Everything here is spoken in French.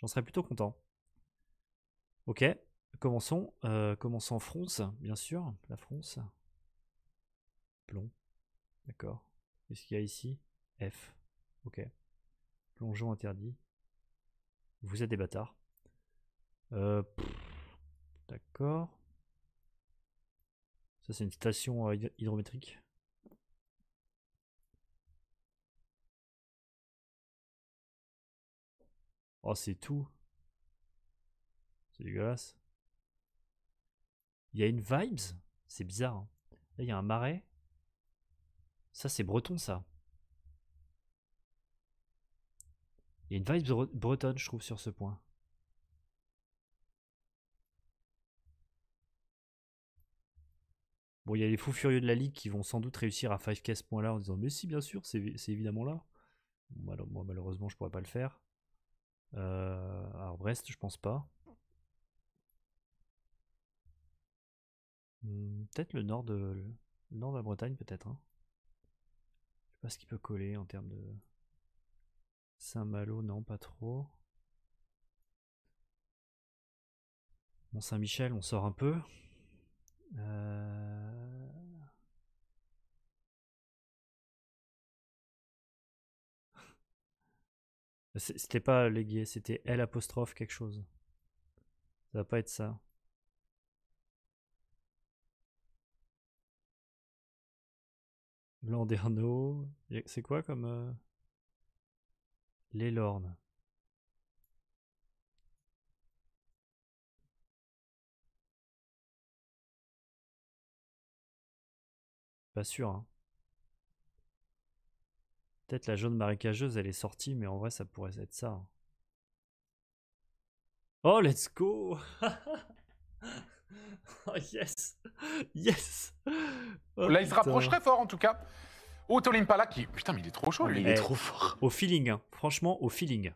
J'en serais plutôt content. Ok, commençons. Euh, commençons France, bien sûr. La France. Plomb. D'accord. Qu'est-ce qu'il y a ici F. Ok. Plongeon interdit. Vous êtes des bâtards. Euh, d'accord. Ça, c'est une station euh, hydrométrique. Oh, c'est tout. C'est dégueulasse. Il y a une vibes C'est bizarre. Hein. Là, il y a un marais. Ça, c'est breton, ça. Il y a une vibe bretonne, je trouve, sur ce point. Bon, il y a les fous furieux de la ligue qui vont sans doute réussir à 5K ce point-là en disant Mais si, bien sûr, c'est évidemment là. moi, malheureusement, je pourrais pas le faire. Euh, alors Brest, je pense pas. Hmm, peut-être le nord de nord de la Bretagne, peut-être. Hein. Je sais pas ce qui peut coller en termes de Saint-Malo, non, pas trop. Mont Saint-Michel, on sort un peu. Euh, C'était pas légué, c'était L apostrophe quelque chose. Ça va pas être ça. Landerneau. C'est quoi comme. Euh, les Lornes. Pas sûr, hein. Peut-être la jaune marécageuse, elle est sortie, mais en vrai, ça pourrait être ça. Hein. Oh, let's go oh, yes Yes oh, Là, il se rapproche très fort, en tout cas. Oh, Tolimpala qui... Putain, mais il est trop chaud, oh, lui. Il est trop fort. Eh, au feeling, hein. franchement, au feeling.